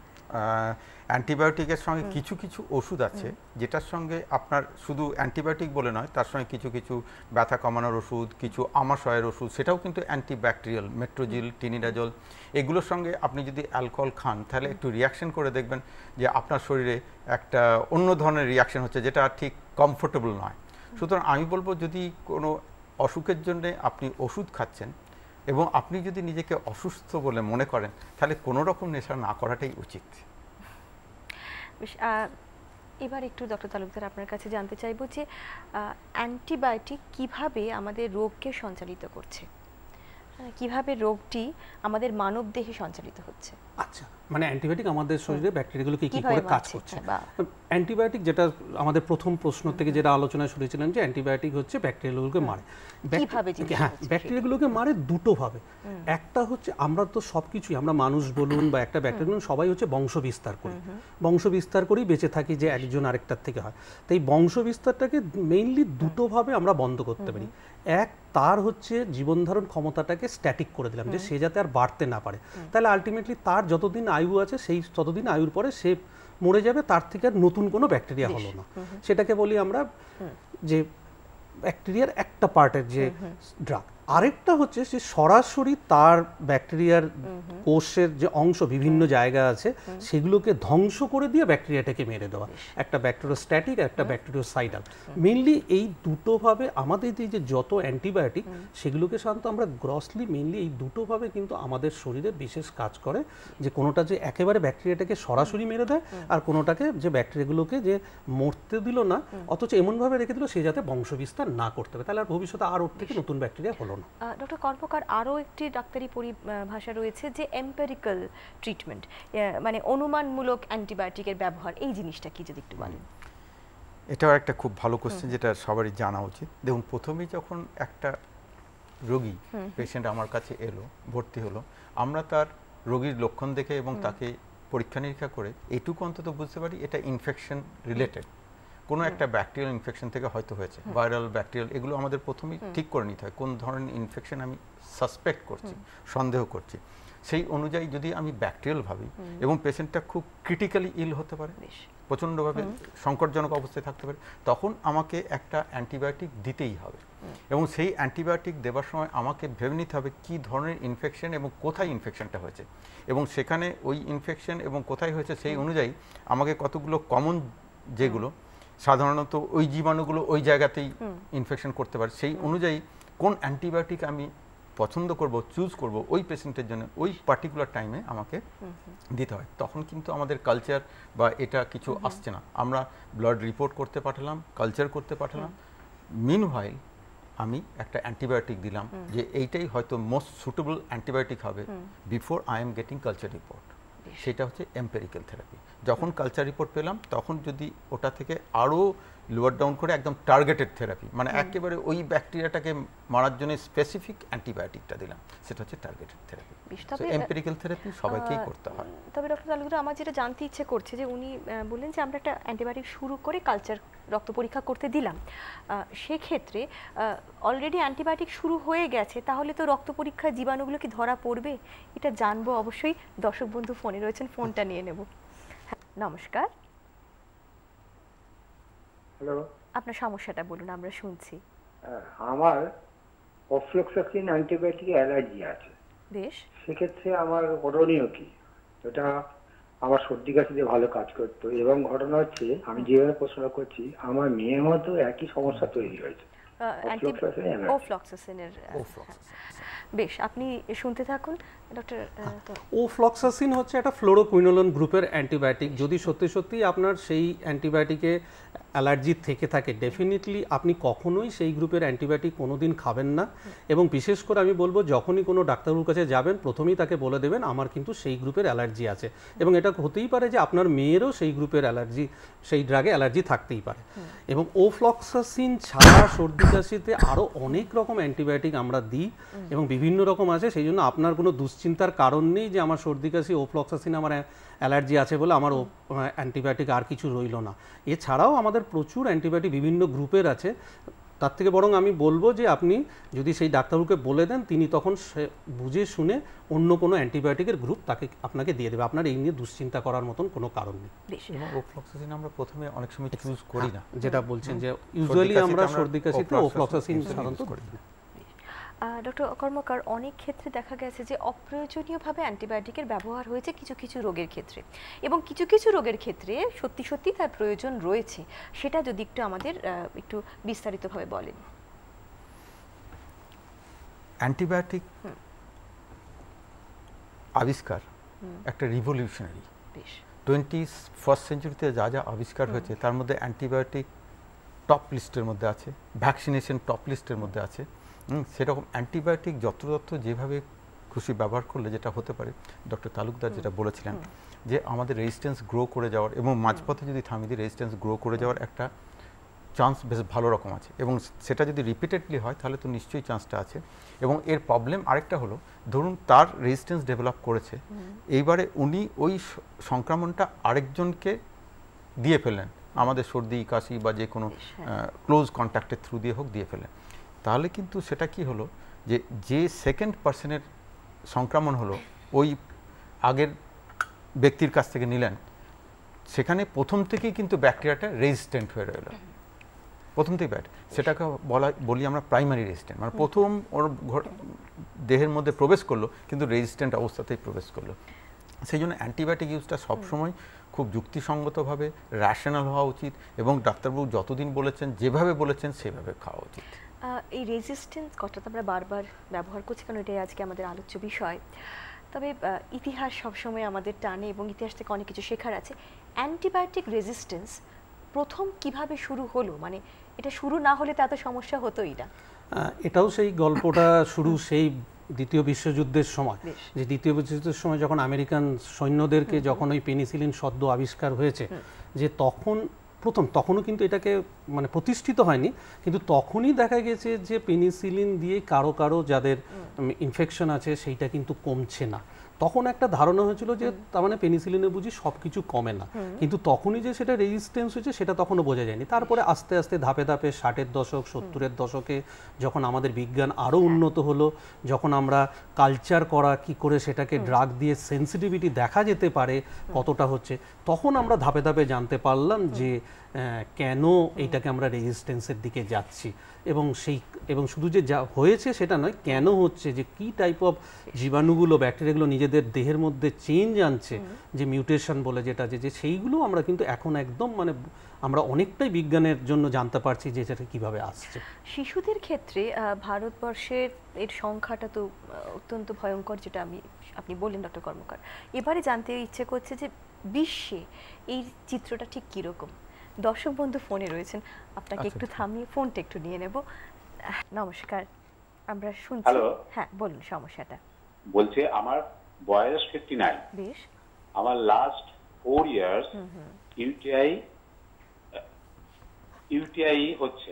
Speaker 2: অ্যান্টিবায়োটিকের সঙ্গে কিছু কিছু ওষুধ আছে যেটার সঙ্গে আপনার শুধু অ্যান্টিবায়োটিক বলে নয় তার সঙ্গে কিছু কিছু ব্যথা কমানোর ওষুধ কিছু আমাশয়ের ওষুধ সেটাও কিন্তু অ্যান্টিব্যাকটেরিয়াল মেট্রোজিল টিনিডাজল এগুলোর সঙ্গে আপনি যদি অ্যালকোহল খান তাহলে একটু রিয়াকশন করে দেখবেন যে আপনার শরীরে একটা অন্য ধরনের রিয়াকশন হচ্ছে যেটা ঠিক কমফোর্টেবল নয় সুতরাং আমি বলবো যদি কোনো অসুখের জন্যে আপনি ওষুধ খাচ্ছেন এবং আপনি যদি নিজেকে অসুস্থ বলে মনে করেন তাহলে কোনো রকম নেশা না করাটাই উচিত
Speaker 1: এবার একটু ডক্টর তালুকদার আপনার কাছে জানতে চাইব যে অ্যান্টিবায়োটিক কিভাবে আমাদের রোগকে সঞ্চালিত করছে কিভাবে রোগটি আমাদের মানব দেহে সঞ্চালিত হচ্ছে আচ্ছা
Speaker 3: মানে অ্যান্টিবায়োটিক আমাদের শরীরে ব্যাকটেরিয়াগুলোকে কি করে কাজ করছে অ্যান্টিবায়োটিক যেটা আমাদের প্রথম প্রশ্ন থেকে যেটা আলোচনা শুনেছিলাম যে অ্যান্টিবায়োটিক হচ্ছে ব্যাকটেরিয়াগুলোকে মারে হ্যাঁ ব্যাকটেরিয়াগুলোকে মারে দুটো ভাবে একটা হচ্ছে আমরা তো সব কিছুই আমরা মানুষ বলুন বা একটা ব্যাকটেরিয়া সবাই হচ্ছে বংশ বিস্তার করি বংশ বিস্তার করি বেঁচে থাকি যে একজন আরেকটার থেকে হয় তাই বংশ বিস্তারটাকে মেইনলি দুটো ভাবে আমরা বন্ধ করতে পারি এক তার হচ্ছে জীবনধারণ ক্ষমতাটাকে স্ট্যাটিক করে দিলাম যে সে যাতে আর বাড়তে না পারে তাহলে আলটিমেটলি তার যতদিন আয়ু আছে সেই ততদিন আয়ুর পরে সে মরে যাবে তার থেকে আর নতুন কোনো ব্যাকটেরিয়া হলো না সেটাকে বলি আমরা যে ব্যাকটেরিয়ার একটা পার্টের যে ড্রাগ আরেকটা হচ্ছে যে সরাসরি তার ব্যাকটেরিয়ার কোষের যে অংশ বিভিন্ন জায়গা আছে সেগুলোকে ধ্বংস করে দিয়ে ব্যাকটেরিয়াটাকে মেরে দেওয়া একটা ব্যাকটেরিওস্ট্যাটিক একটা ব্যাকটেরিওসাইডাল মেনলি এই দুটোভাবে আমাদের যে যত অ্যান্টিবায়োটিক সেগুলোকে সাধারণত আমরা গ্রসলি মেনলি এই দুটোভাবে কিন্তু আমাদের শরীরে বিশেষ কাজ করে যে কোনোটা যে একেবারে ব্যাকটেরিয়াটাকে সরাসরি মেরে দেয় আর কোনোটাকে যে ব্যাকটেরিয়াগুলোকে যে মরতে দিল না অথচ এমনভাবে রেখে দিল সে যাতে বংশবিস্তার না করতে পারে তাহলে আর ভবিষ্যতে আর ওর থেকে নতুন ব্যাকটেরিয়া হলো গেল
Speaker 1: না ডক্টর কর্মকার আরও একটি ডাক্তারি পরিভাষা রয়েছে যে এম্পেরিক্যাল ট্রিটমেন্ট মানে অনুমানমূলক অ্যান্টিবায়োটিকের ব্যবহার এই জিনিসটা কি যদি একটু বলেন
Speaker 2: এটাও একটা খুব ভালো কোশ্চেন যেটা সবারই জানা উচিত দেখুন প্রথমে যখন একটা রোগী পেশেন্ট আমার কাছে এলো ভর্তি হলো আমরা তার রোগীর লক্ষণ দেখে এবং তাকে পরীক্ষা নিরীক্ষা করে এটুকু অন্তত বুঝতে পারি এটা ইনফেকশন রিলেটেড কোনো একটা ব্যাকটেরিয়াল ইনফেকশন থেকে হয়তো হয়েছে ভাইরাল ব্যাকটেরিয়াল এগুলো আমাদের প্রথমেই ঠিক করে নিতে হয় কোন ধরনের ইনফেকশন আমি সাসপেক্ট করছি সন্দেহ করছি সেই অনুযায়ী যদি আমি ব্যাকটেরিয়াল ভাবি এবং পেশেন্টটা খুব ক্রিটিক্যালি ইল হতে পারে প্রচণ্ডভাবে সংকটজনক অবস্থায় থাকতে পারে তখন আমাকে একটা অ্যান্টিবায়োটিক দিতেই হবে এবং সেই অ্যান্টিবায়োটিক দেওয়ার সময় আমাকে ভেবে নিতে হবে কী ধরনের ইনফেকশন এবং কোথায় ইনফেকশনটা হয়েছে এবং সেখানে ওই ইনফেকশন এবং কোথায় হয়েছে সেই অনুযায়ী আমাকে কতগুলো কমন যেগুলো সাধারণত ওই জীবাণুগুলো ওই জায়গাতেই ইনফেকশন করতে পারে সেই অনুযায়ী কোন অ্যান্টিবায়োটিক আমি পছন্দ করব চুজ করব ওই পেশেন্টের জন্য ওই পার্টিকুলার টাইমে আমাকে দিতে হয় তখন কিন্তু আমাদের কালচার বা এটা কিছু আসছে না আমরা ব্লাড রিপোর্ট করতে পাঠালাম কালচার করতে পাঠালাম মিন আমি একটা অ্যান্টিবায়োটিক দিলাম যে এইটাই হয়তো মোস্ট সুটেবল অ্যান্টিবায়োটিক হবে before I am getting culture report সেটা হচ্ছে এম্পেরিক্যাল থেরাপি যখন কালচার রিপোর্ট পেলাম তখন যদি ওটা থেকে আরও লোয়ার ডাউন করে একদম টার্গেটেড থেরাপি মানে একেবারে ওই ব্যাকটেরিয়াটাকে মারার জন্য স্পেসিফিক অ্যান্টিবায়োটিকটা দিলাম সেটা হচ্ছে টার্গেটেড থেরাপি এম্পেরিক্যাল থেরাপি সবাইকেই করতে হয়
Speaker 1: তবে ডক্টর আমার যেটা জানতে ইচ্ছে করছে যে উনি বললেন যে আমরা একটা অ্যান্টিবায়োটিক শুরু করে কালচার রক্ত পরীক্ষা করতে দিলাম সেক্ষেত্রে অলরেডি অ্যান্টিবায়োটিক শুরু হয়ে গেছে তাহলে তো রক্ত পরীক্ষা জীবাণুগুলো কি ধরা পড়বে এটা জানবো অবশ্যই দর্শক বন্ধু ফোনে রয়েছেন ফোনটা নিয়ে নেব হ্যাঁ, নমস্কার আপনার সমস্যাটা বলুন আমরা শুনছি
Speaker 3: আমার অফ্লোক্সাসিন অ্যান্টিবায়োটিক অ্যালার্জি আছে বেশ সেক্ষেত্রে আমার করণীয় কি এটা আমার সর্দি কাশিতে ভালো কাজ করতো এবং ঘটনা হচ্ছে আমি যেভাবে প্রশ্ন করছি আমার মেয়ের মতো একই সমস্যা তৈরি হয়েছে
Speaker 1: আচ্ছা। বেশ আপনি শুনতে থাকুন ডক্টর
Speaker 3: ওফ্লক্সাসিন uh, হচ্ছে একটা ফ্লোরোকুইনোলন গ্রুপের অ্যান্টিবায়োটিক যদি সত্যি সত্যি আপনার সেই অ্যান্টিবায়োটিকে অ্যালার্জি থেকে থাকে ডেফিনেটলি আপনি কখনোই সেই গ্রুপের অ্যান্টিবায়োটিক কোনো দিন খাবেন না এবং বিশেষ করে আমি বলবো যখনই কোনো ডাক্তারবাবুর কাছে যাবেন প্রথমেই তাকে বলে দেবেন আমার কিন্তু সেই গ্রুপের অ্যালার্জি আছে এবং এটা হতেই পারে যে আপনার মেয়েরও সেই গ্রুপের অ্যালার্জি সেই ড্রাগে অ্যালার্জি থাকতেই পারে এবং ওফ্লক্সাসিন ছাড়া সর্দি কাশিতে আরও অনেক রকম অ্যান্টিবায়োটিক আমরা দিই এবং বিভিন্ন রকম আছে সেই জন্য আপনার কোনো দুশ্চিন্তা দুশ্চিন্তার কারণ নেই যে আমার সর্দি কাশি ওফ্লক্সাসিন আমার অ্যালার্জি আছে বলে আমার অ্যান্টিবায়োটিক আর কিছু রইল না এছাড়াও আমাদের প্রচুর অ্যান্টিবায়োটিক বিভিন্ন গ্রুপের আছে তার থেকে বরং আমি বলবো যে আপনি যদি সেই ডাক্তারবাবুকে বলে দেন তিনি তখন সে বুঝে শুনে অন্য কোনো অ্যান্টিবায়োটিকের গ্রুপ তাকে আপনাকে দিয়ে দেবে আপনার এই নিয়ে দুশ্চিন্তা করার মতন কোনো কারণ নেই
Speaker 2: ওফ্লক্সাসিন আমরা প্রথমে অনেক সময় ইউজ করি না হ্যাঁ, যেটা বলছেন যে ইউজুয়ালি আমরা সর্দি কাশিতে ওফ্লক্সাসিন সাধারণত করি না
Speaker 1: ডক্টর কর্মকার অনেক ক্ষেত্রে দেখা গেছে যে অপ্রয়োজনীয়ভাবে অ্যান্টিবায়োটিকের ব্যবহার হয়েছে কিছু কিছু রোগের ক্ষেত্রে এবং কিছু কিছু রোগের ক্ষেত্রে সত্যি সত্যি তার প্রয়োজন রয়েছে সেটা যদি একটু আমাদের একটু বিস্তারিতভাবে বলেন
Speaker 2: অ্যান্টিবায়োটিক আবিষ্কার একটা রিভলিউশনারি টোয়েন্টি ফার্স্ট সেঞ্চুরিতে যা যা আবিষ্কার হয়েছে তার মধ্যে অ্যান্টিবায়োটিক টপ লিস্টের মধ্যে আছে ভ্যাকসিনেশন টপ লিস্টের মধ্যে আছে সেরকম অ্যান্টিবায়োটিক যত্রতত্র যেভাবে খুশি ব্যবহার করলে যেটা হতে পারে ডক্টর তালুকদার যেটা বলেছিলেন যে আমাদের রেজিস্ট্যান্স গ্রো করে যাওয়ার এবং মাঝপথে যদি থামিয়ে দিই রেজিস্ট্যান্স গ্রো করে যাওয়ার একটা চান্স বেশ ভালো রকম আছে এবং সেটা যদি রিপিটেডলি হয় তাহলে তো নিশ্চয়ই চান্সটা আছে এবং এর প্রবলেম আরেকটা হলো ধরুন তার রেজিস্ট্যান্স ডেভেলপ করেছে এইবারে উনি ওই সংক্রমণটা আরেকজনকে দিয়ে ফেলেন আমাদের সর্দি কাশি বা যে কোনো ক্লোজ কন্ট্যাক্টের থ্রু দিয়ে হোক দিয়ে ফেলেন তাহলে কিন্তু সেটা কি হলো যে যে সেকেন্ড পার্সনের সংক্রমণ হলো ওই আগের ব্যক্তির কাছ থেকে নিলেন সেখানে প্রথম থেকেই কিন্তু ব্যাকটেরিয়াটা রেজিস্ট্যান্ট হয়ে রইল প্রথম থেকে ব্যাট সেটাকে বলা বলি আমরা প্রাইমারি রেজিস্ট্যান্ট মানে প্রথম ওর দেহের মধ্যে প্রবেশ করলো কিন্তু রেজিস্ট্যান্ট অবস্থাতেই প্রবেশ করলো সেই জন্য অ্যান্টিবায়োটিক ইউজটা সবসময় খুব যুক্তিসঙ্গতভাবে র্যাশনাল হওয়া উচিত এবং ডাক্তারবাবু যতদিন বলেছেন যেভাবে বলেছেন সেভাবে খাওয়া উচিত
Speaker 1: এই রেজিস্ট্যান্স কথাটা আমরা বারবার ব্যবহার করছি কারণ এটাই আজকে আমাদের আলোচ্য বিষয় তবে ইতিহাস সবসময় আমাদের টানে এবং ইতিহাস থেকে অনেক কিছু শেখার আছে অ্যান্টিবায়োটিক রেজিস্ট্যান্স প্রথম কিভাবে শুরু হলো মানে এটা শুরু না হলে তো এত সমস্যা হতোই না
Speaker 3: এটাও সেই গল্পটা শুরু সেই দ্বিতীয় বিশ্বযুদ্ধের সময় যে দ্বিতীয় বিশ্বযুদ্ধের সময় যখন আমেরিকান সৈন্যদেরকে যখন ওই পেনিসিলিন সদ্য আবিষ্কার হয়েছে যে তখন প্রথম তখনও কিন্তু এটাকে মানে প্রতিষ্ঠিত হয়নি কিন্তু তখনই দেখা গেছে যে পেনিসিলিন দিয়ে কারো কারো যাদের ইনফেকশন আছে সেইটা কিন্তু কমছে না তখন একটা ধারণা হয়েছিল যে তার মানে পেনিসিলিনে বুঝি সব কিছু কমে না কিন্তু তখনই যে সেটা রেজিস্ট্যান্স হয়েছে সেটা তখনও বোঝা যায়নি তারপরে আস্তে আস্তে ধাপে ধাপে ষাটের দশক সত্তরের দশকে যখন আমাদের বিজ্ঞান আরও উন্নত হলো যখন আমরা কালচার করা কি করে সেটাকে ড্রাগ দিয়ে সেন্সিটিভিটি দেখা যেতে পারে কতটা হচ্ছে তখন আমরা ধাপে ধাপে জানতে পারলাম যে কেন এইটাকে আমরা রেজিস্ট্যান্সের দিকে যাচ্ছি এবং সেই এবং শুধু যে যা হয়েছে সেটা নয় কেন হচ্ছে যে কি টাইপ অফ জীবাণুগুলো ব্যাকটেরিয়াগুলো নিজেদের দেহের মধ্যে চেঞ্জ আনছে যে মিউটেশন বলে যেটা যে সেইগুলো আমরা কিন্তু এখন একদম মানে আমরা অনেকটাই বিজ্ঞানের জন্য জানতে পারছি যে সেটা কিভাবে আসছে
Speaker 1: শিশুদের ক্ষেত্রে ভারতবর্ষের এর সংখ্যাটা তো অত্যন্ত ভয়ঙ্কর যেটা আমি আপনি বললেন ডক্টর কর্মকার এবারে জানতে ইচ্ছে করছে যে বিশ্বে এই চিত্রটা ঠিক কীরকম দর্শক বন্ধু ফোনে রয়েছেন আপনাকে আচ্ছা, একটু আচ্ছা। থামিয়ে ফোনটা একটু নিয়ে নেব নমস্কার আমরা শুনছি হ্যাঁ বলুন সমস্যাটা
Speaker 3: বলছে আমার বয়স 59 বেশ আমার লাস্ট 4 ইয়ার্স ইউটিআই ইউটিআই হচ্ছে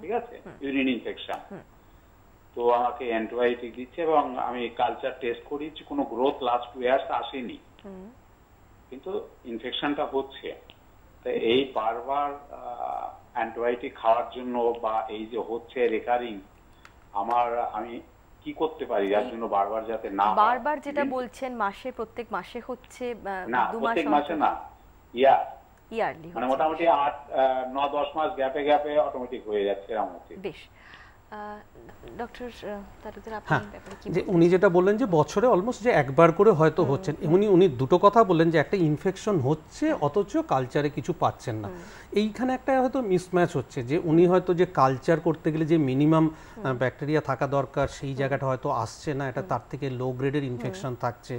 Speaker 1: ঠিক আছে ইউরিন
Speaker 3: ইনফেকশন তো আমাকে অ্যান্টিবায়োটিক দিচ্ছে এবং আমি কালচার টেস্ট করিয়েছি কোনো গ্রোথ লাস্ট টু ইয়ার্স আসেনি কিন্তু ইনফেকশনটা হচ্ছে এই বারবার অ্যান্টিবায়োটিক খাওয়ার জন্য বা এই যে হচ্ছে রেকারিং আমার আমি কি করতে পারি যার জন্য বারবার যাতে না
Speaker 1: বারবার যেটা বলছেন মাসে প্রত্যেক মাসে হচ্ছে না প্রত্যেক মাসে না ইয়ার ইয়ারলি মানে
Speaker 2: মোটামুটি আট ন দশ মাস গ্যাপে গ্যাপে অটোমেটিক হয়ে যাচ্ছে এরকম হচ্ছে
Speaker 1: বেশ হ্যাঁ,
Speaker 3: যে উনি যেটা বললেন যে বছরে অলমোস্ট যে একবার করে হয়তো হচ্ছেন এমনি উনি দুটো কথা বললেন যে একটা ইনফেকশন হচ্ছে অথচ কালচারে কিছু পাচ্ছেন না এইখানে একটা হয়তো মিসম্যাচ হচ্ছে যে উনি হয়তো যে কালচার করতে গেলে যে মিনিমাম ব্যাকটেরিয়া থাকা দরকার সেই জায়গাটা হয়তো আসছে না এটা তার থেকে লো গ্রেডের ইনফেকশন থাকছে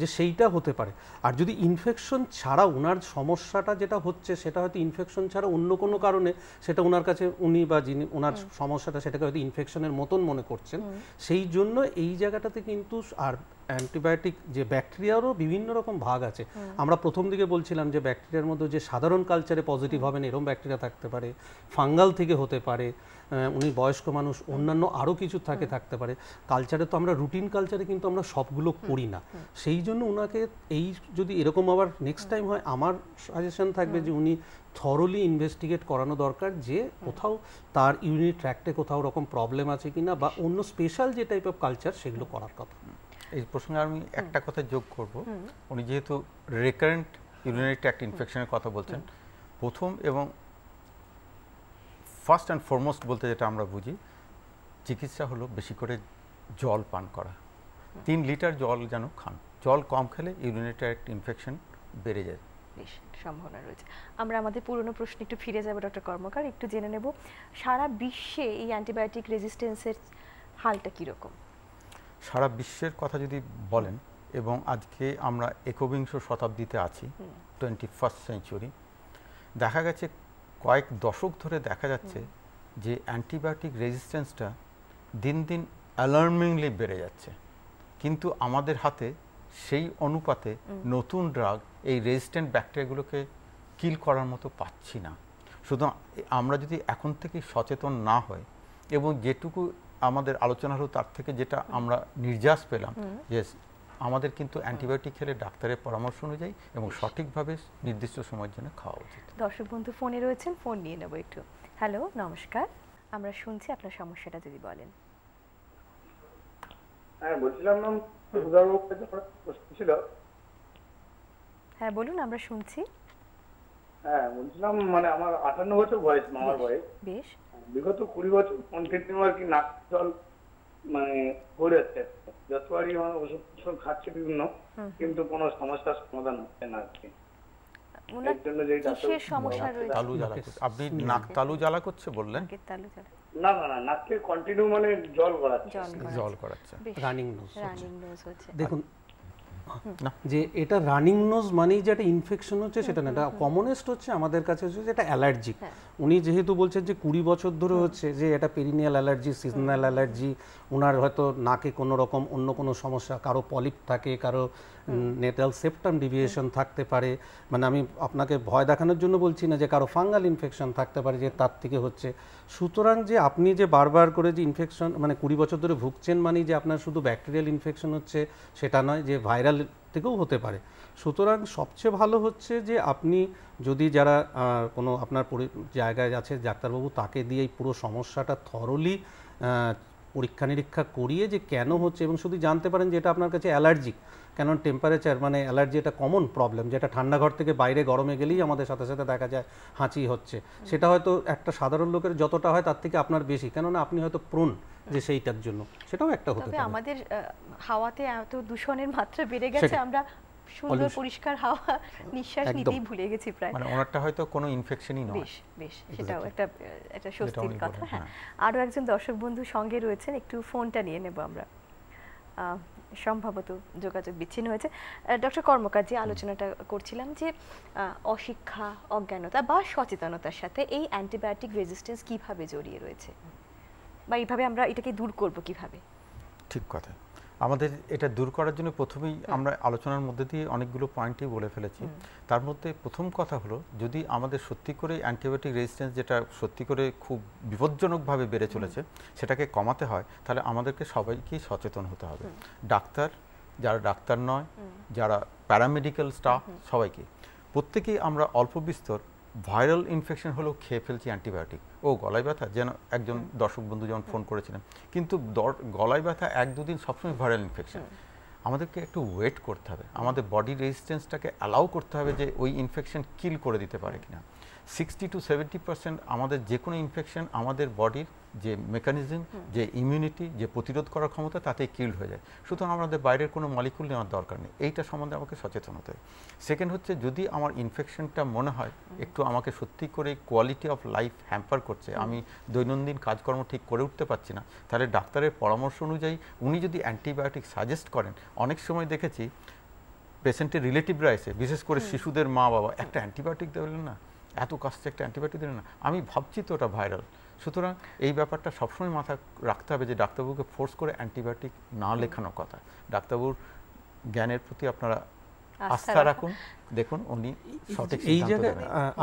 Speaker 3: যে সেইটা হতে পারে আর যদি ইনফেকশন ছাড়া ওনার সমস্যাটা যেটা হচ্ছে সেটা হয়তো ইনফেকশন ছাড়া অন্য কোনো কারণে সেটা ওনার কাছে উনি বা যিনি ওনার সমস্যাটা সেটাকে হয়তো ইনফেকশনের মতন মনে করছেন সেই জন্য এই জায়গাটাতে কিন্তু আর অ্যান্টিবায়োটিক যে ব্যাকটেরিয়ারও বিভিন্ন রকম ভাগ আছে আমরা প্রথম দিকে বলছিলাম যে ব্যাকটেরিয়ার মধ্যে যে সাধারণ কালচারে পজিটিভ হবেন এরকম ব্যাকটেরিয়া থাকতে পারে ফাঙ্গাল থেকে হতে পারে উনি বয়স্ক মানুষ অন্যান্য আরও কিছু থাকে থাকতে পারে কালচারে তো আমরা রুটিন কালচারে কিন্তু আমরা সবগুলো করি না সেই জন্য ওনাকে এই যদি এরকম আবার নেক্সট টাইম হয় আমার সাজেশন থাকবে যে উনি থরলি ইনভেস্টিগেট করানো দরকার যে কোথাও তার ইউনিট ট্র্যাক্টে কোথাও রকম প্রবলেম আছে কিনা বা অন্য স্পেশাল যে টাইপ অফ কালচার সেগুলো করার কথা এই প্রসঙ্গে আমি একটা কথা
Speaker 2: যোগ করব উনি যেহেতু রেকারেন্ট ইউরিনারি ট্র্যাক্ট ইনফেকশনের কথা বলছেন প্রথম এবং ফার্স্ট অ্যান্ড ফরমোস্ট বলতে যেটা আমরা বুঝি চিকিৎসা হলো বেশি করে জল পান করা তিন লিটার জল যেন খান জল কম খেলে ইউরিনারি ট্র্যাক্ট ইনফেকশন বেড়ে যায়
Speaker 1: সম্ভাবনা রয়েছে আমরা আমাদের পুরনো প্রশ্নে একটু ফিরে যাবো ডক্টর কর্মকার একটু জেনে নেব সারা বিশ্বে এই অ্যান্টিবায়োটিক রেজিস্টেন্সের হালটা কীরকম
Speaker 2: সারা বিশ্বের কথা যদি বলেন এবং আজকে আমরা একবিংশ শতাব্দীতে আছি টোয়েন্টি ফার্স্ট সেঞ্চুরি দেখা গেছে কয়েক দশক ধরে দেখা যাচ্ছে যে অ্যান্টিবায়োটিক রেজিস্ট্যান্সটা দিন দিন অ্যালার্মিংলি বেড়ে যাচ্ছে কিন্তু আমাদের হাতে সেই অনুপাতে নতুন ড্রাগ এই রেজিস্ট্যান্ট ব্যাকটেরিয়াগুলোকে কিল করার মতো পাচ্ছি না শুধু আমরা যদি এখন থেকে সচেতন না হয় এবং যেটুকু আমাদের আলোচনা হলো তার থেকে যেটা আমরা নির্যাস পেলাম যে আমাদের কিন্তু অ্যান্টিবায়োটিক খেলে ডাক্তারের পরামর্শ অনুযায়ী এবং সঠিকভাবে নির্দিষ্ট সময়ের জন্য খাওয়া উচিত
Speaker 1: দর্শক বন্ধু ফোনে রয়েছেন ফোন নিয়ে নেবো একটু হ্যালো নমস্কার আমরা শুনছি আপনার সমস্যাটা যদি বলেন হ্যাঁ বলছিলাম হ্যাঁ বলুন আমরা শুনছি
Speaker 3: হ্যাঁ বলছিলাম মানে আমার আটান্ন বছর বয়স মামার বয়স বেশ বিগত কুড়ি বছর কন্টিনিউ আর কি নাক জল মানে করে যতবারই আমার ওষুধ ওষুধ খাচ্ছে বিভিন্ন কিন্তু কোনো সমস্যার সমাধান হচ্ছে না আর কি না না না নাককে কন্টিনিউ মানে জল করাচ্ছে জল করাচ্ছে দেখুন যে এটা রানিং নোজ মানেই যে একটা ইনফেকশন হচ্ছে সেটা না এটা কমনেস্ট হচ্ছে আমাদের কাছে হচ্ছে যে এটা অ্যালার্জি উনি যেহেতু বলছেন যে কুড়ি বছর ধরে হচ্ছে যে এটা পেরিনিয়াল অ্যালার্জি সিজনাল অ্যালার্জি ওনার হয়তো নাকে কোনো রকম অন্য কোনো সমস্যা কারো পলিপ থাকে কারো নেটাল সেপ্টাম ডিভিয়েশন থাকতে পারে মানে আমি আপনাকে ভয় দেখানোর জন্য বলছি না যে কারো ফাঙ্গাল ইনফেকশন থাকতে পারে যে তার থেকে হচ্ছে সুতরাং যে আপনি যে বারবার করে যে ইনফেকশন মানে কুড়ি বছর ধরে ভুগছেন মানেই যে আপনার শুধু ব্যাকটেরিয়াল ইনফেকশন হচ্ছে সেটা নয় যে ভাইরাল থেকেও হতে পারে সুতরাং সবচেয়ে ভালো হচ্ছে যে আপনি যদি যারা কোনো আপনার জায়গায় আছে ডাক্তারবাবু তাকে দিয়ে এই পুরো সমস্যাটা থরলি পরীক্ষা নিরীক্ষা করিয়ে যে কেন হচ্ছে এবং শুধু জানতে পারেন যে এটা আপনার কাছে অ্যালার্জিক কেন টেম্পারেচার মানে অ্যালার্জি এটা কমন প্রবলেম যেটা ঠান্ডা ঘর থেকে বাইরে গরমে গেলেই আমাদের সাথে সাথে দেখা যায় হাঁচি হচ্ছে সেটা হয়তো একটা সাধারণ লোকের যতটা হয় তার থেকে আপনার বেশি কেননা আপনি হয়তো প্রুন যে সেইটার জন্য সেটাও একটা হতে পারে
Speaker 1: আমাদের হাওয়াতে এত দূষণের মাত্রা বেড়ে গেছে আমরা সুন্দর পরিষ্কার হাওয়া নিঃশ্বাস নিতেই ভুলে গেছি প্রায় মানে
Speaker 2: ওনারটা হয়তো কোনো ইনফেকশনই নয় বেশ বেশ সেটাও একটা
Speaker 1: একটা স্বস্তির কথা হ্যাঁ।, হ্যাঁ আরও একজন দর্শক বন্ধু সঙ্গে রয়েছেন একটু ফোনটা নিয়ে নেব আমরা সম্ভবত যোগাযোগ বিচ্ছিন্ন হয়েছে ডক্টর কর্মকার যে আলোচনাটা করছিলাম যে অশিক্ষা অজ্ঞানতা বা সচেতনতার সাথে এই অ্যান্টিবায়োটিক রেজিস্ট্যান্স কিভাবে জড়িয়ে রয়েছে বা এইভাবে আমরা এটাকে দূর করব কিভাবে
Speaker 2: ঠিক কথা আমাদের এটা দূর করার জন্য প্রথমেই আমরা আলোচনার মধ্যে দিয়ে অনেকগুলো পয়েন্টই বলে ফেলেছি তার মধ্যে প্রথম কথা হলো যদি আমাদের সত্যি করে অ্যান্টিবায়োটিক রেজিস্ট্যান্স যেটা সত্যি করে খুব বিপজ্জনকভাবে বেড়ে চলেছে সেটাকে কমাতে হয় তাহলে আমাদেরকে সবাইকেই সচেতন হতে হবে ডাক্তার যারা ডাক্তার নয় যারা প্যারামেডিক্যাল স্টাফ সবাইকে প্রত্যেকেই আমরা অল্প বিস্তর ভাইরাল ইনফেকশন হলেও খেয়ে ফেলছি অ্যান্টিবায়োটিক ও গলায় ব্যথা যেন একজন দর্শক বন্ধু যেমন ফোন করেছিলেন কিন্তু গলায় ব্যথা এক দুদিন সবসময় ভাইরাল ইনফেকশন আমাদেরকে একটু ওয়েট করতে হবে আমাদের বডি রেজিস্টেন্সটাকে অ্যালাউ করতে হবে যে ওই ইনফেকশন কিল করে দিতে পারে কিনা সিক্সটি টু সেভেন্টি পার্সেন্ট আমাদের যে কোনো ইনফেকশন আমাদের বডির যে মেকানিজম যে ইমিউনিটি যে প্রতিরোধ করার ক্ষমতা তাতেই কিল্ড হয়ে যায় সুতরাং আমাদের বাইরের কোনো মলিকুল নেওয়ার দরকার নেই এইটা সম্বন্ধে আমাকে সচেতন হতে হবে সেকেন্ড হচ্ছে যদি আমার ইনফেকশনটা মনে হয় একটু আমাকে সত্যি করে কোয়ালিটি অফ লাইফ হ্যাম্পার করছে আমি দৈনন্দিন কাজকর্ম ঠিক করে উঠতে পারছি না তাহলে ডাক্তারের পরামর্শ অনুযায়ী উনি যদি অ্যান্টিবায়োটিক সাজেস্ট করেন অনেক সময় দেখেছি পেশেন্টের রিলেটিভরা এসে বিশেষ করে শিশুদের মা বাবা একটা অ্যান্টিবায়োটিক দেবেন না এত কাছ থেকে একটা অ্যান্টিবায়োটিক দিলেন না আমি ভাবছি তো ওটা ভাইরাল সুতরাং এই ব্যাপারটা সবসময় মাথা রাখতে হবে যে ডাক্তারবাবুকে ফোর্স করে অ্যান্টিবায়োটিক না লেখানোর কথা ডাক্তারবাবুর জ্ঞানের প্রতি আপনারা আস্থা রাখুন দেখুন উনি সঠিক এই জায়গায়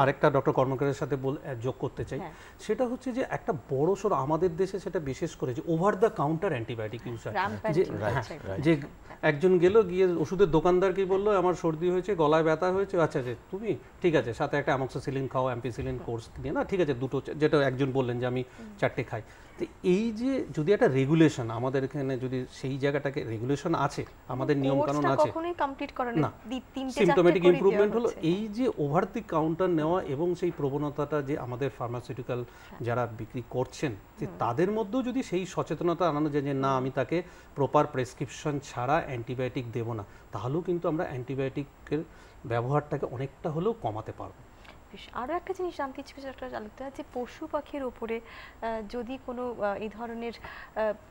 Speaker 2: আরেকটা ডক্টর
Speaker 3: কর্মকারের সাথে বল যোগ করতে চাই হ্যাঁ। সেটা হচ্ছে যে একটা বড় সর আমাদের দেশে সেটা বিশেষ করে যে over the counter antibiotic use হয় হ্যাঁ, যে একজন গেল গিয়ে ওষুধের দোকানদারকে বললো আমার সর্দি হয়েছে গলায় ব্যথা হয়েছে আচ্ছা যে আচ্ছা, তুমি ঠিক আছে সাথে একটা অ্যামক্সিসিলিন খাও অ্যাম্পিসিলিন কোর্স দিয়ে না ঠিক আছে দুটো যেটা একজন বললেন যে আমি চারটে খাই তো এই যে যদি একটা রেগুলেশন আমাদের এখানে যদি সেই জায়গাটাকে রেগুলেশন আছে আমাদের নিয়ম কানুন আছে কখনোই
Speaker 1: কমপ্লিট করে না তিনটে সিম্পটোমেটিক ইম্প্রুভমেন্ট হলো
Speaker 3: এই যে ওভার দি কাউন্টার নেওয়া এবং সেই প্রবণতাটা যে আমাদের ফার্মাসিউটিক্যাল যারা বিক্রি করছেন যে তাদের মধ্যেও যদি সেই সচেতনতা আনানো যায় যে না আমি তাকে প্রপার প্রেসক্রিপশন ছাড়া অ্যান্টিবায়োটিক দেবো না তাহলেও কিন্তু আমরা অ্যান্টিবায়োটিকের ব্যবহারটাকে অনেকটা হলেও কমাতে পারবো
Speaker 1: বেশ আরও একটা জিনিস জানতে ইচ্ছে কিছু একটা জানতে যে পশু পাখির উপরে যদি কোনো এই ধরনের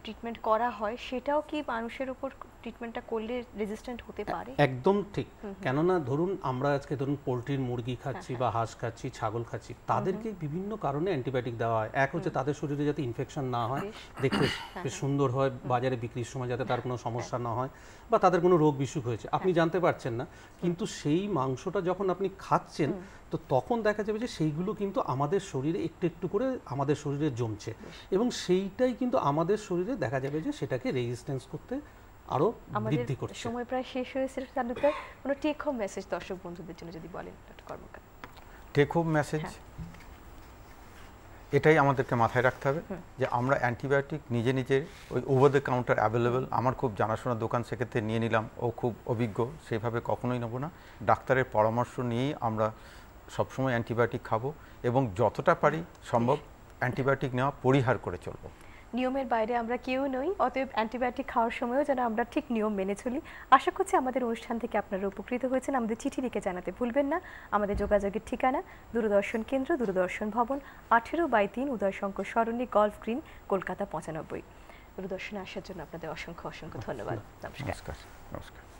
Speaker 1: ট্রিটমেন্ট করা হয় সেটাও কি মানুষের উপর ট্রিটমেন্টটা করলে রেজিস্ট্যান্ট হতে পারে
Speaker 3: একদম ঠিক কেননা ধরুন আমরা আজকে ধরুন পোলট্রির মুরগি খাচ্ছি হ্যাঁ, বা হ্যাঁ। হাঁস খাচ্ছি ছাগল খাচ্ছি তাদেরকে বিভিন্ন কারণে অ্যান্টিবায়োটিক দেওয়া হয় এক হচ্ছে তাদের শরীরে যাতে ইনফেকশন না হয় দেখতে হ্যাঁ, সুন্দর হয় বাজারে বিক্রির সময় যাতে তার কোনো সমস্যা না হয় বা তাদের কোনো রোগ বিসুখ হয়েছে আপনি জানতে পারছেন না কিন্তু সেই মাংসটা যখন আপনি খাচ্ছেন তো তখন দেখা যাবে যে সেইগুলো কিন্তু আমাদের শরীরে একটু একটু করে আমাদের শরীরে জমছে এবং সেইটাই কিন্তু আমাদের
Speaker 1: শরীরে দেখা যাবে যে সেটাকে রেজিস্ট্যান্স করতে আরো বৃদ্ধি করছে সময় প্রায় শেষ হয়েছে সানুকা কোনো টেক হোম মেসেজ দর্শক বন্ধুদের জন্য যদি বলেন doctor Karmakar
Speaker 2: take home message এটাই আমাদেরকে মাথায় রাখতে হবে যে আমরা অ্যান্টিবায়োটিক নিজে নিজে ওই ওভার দ্য কাউন্টার অ্যাভেলেবেল আমার খুব জানাশোনা দোকান সেক্ষেত্রে নিয়ে নিলাম ও খুব অভিজ্ঞ সেভাবে কখনোই নেবো না ডাক্তারের পরামর্শ নিয়েই আমরা সবসময় অ্যান্টিবায়োটিক খাবো এবং যতটা পারি সম্ভব অ্যান্টিবায়োটিক নেওয়া পরিহার করে চলবো
Speaker 1: নিয়মের বাইরে আমরা কেউ নই অতএব অ্যান্টিবায়োটিক খাওয়ার সময়ও যেন আমরা ঠিক নিয়ম মেনে চলি আশা করছি আমাদের অনুষ্ঠান থেকে আপনারা উপকৃত হয়েছেন আমাদের চিঠি লিখে জানাতে ভুলবেন না আমাদের যোগাযোগের ঠিকানা দূরদর্শন কেন্দ্র দূরদর্শন ভবন আঠেরো বাই তিন উদয়শঙ্কর সরণী গল্ফ গ্রিন কলকাতা পঁচানব্বই দূরদর্শনে আসার জন্য আপনাদের অসংখ্য অসংখ্য ধন্যবাদ নমস্কার নমস্কার